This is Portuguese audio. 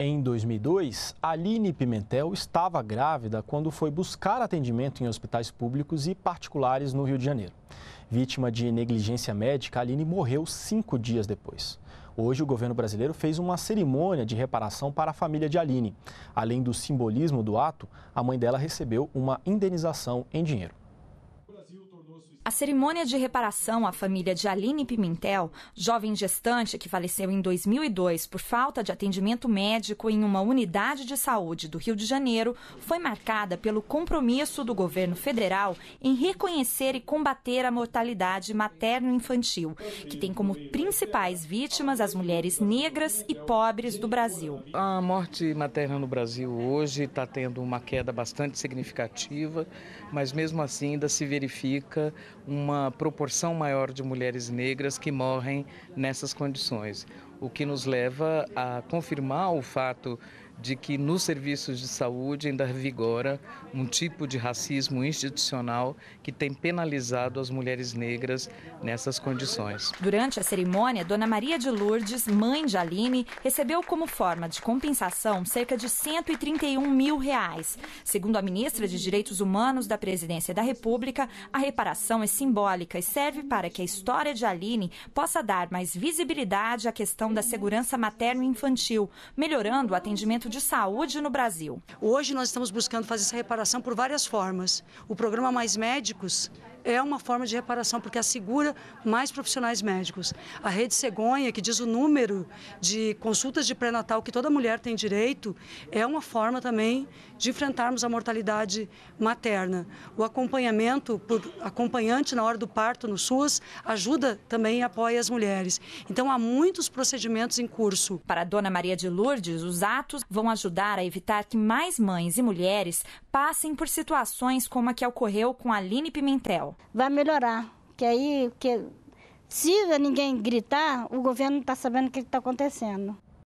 Em 2002, Aline Pimentel estava grávida quando foi buscar atendimento em hospitais públicos e particulares no Rio de Janeiro. Vítima de negligência médica, Aline morreu cinco dias depois. Hoje, o governo brasileiro fez uma cerimônia de reparação para a família de Aline. Além do simbolismo do ato, a mãe dela recebeu uma indenização em dinheiro. A cerimônia de reparação à família de Aline Pimentel, jovem gestante que faleceu em 2002 por falta de atendimento médico em uma unidade de saúde do Rio de Janeiro, foi marcada pelo compromisso do governo federal em reconhecer e combater a mortalidade materno-infantil, que tem como principais vítimas as mulheres negras e pobres do Brasil. A morte materna no Brasil hoje está tendo uma queda bastante significativa, mas mesmo assim ainda se verifica uma proporção maior de mulheres negras que morrem nessas condições o que nos leva a confirmar o fato de que nos serviços de saúde ainda vigora um tipo de racismo institucional que tem penalizado as mulheres negras nessas condições. Durante a cerimônia, Dona Maria de Lourdes, mãe de Aline, recebeu como forma de compensação cerca de 131 mil reais. Segundo a ministra de Direitos Humanos da Presidência da República, a reparação é simbólica e serve para que a história de Aline possa dar mais visibilidade à questão da segurança materno-infantil, melhorando o atendimento de saúde no Brasil. Hoje nós estamos buscando fazer essa reparação por várias formas. O programa Mais Médicos é uma forma de reparação, porque assegura mais profissionais médicos. A rede cegonha, que diz o número de consultas de pré-natal que toda mulher tem direito, é uma forma também de enfrentarmos a mortalidade materna. O acompanhamento por acompanhante na hora do parto no SUS ajuda também e apoia as mulheres. Então há muitos procedimentos em curso. Para a dona Maria de Lourdes, os atos vão ajudar a evitar que mais mães e mulheres passem por situações como a que ocorreu com a Aline Pimentel. Vai melhorar, que aí que se ninguém gritar, o governo está sabendo o que está acontecendo.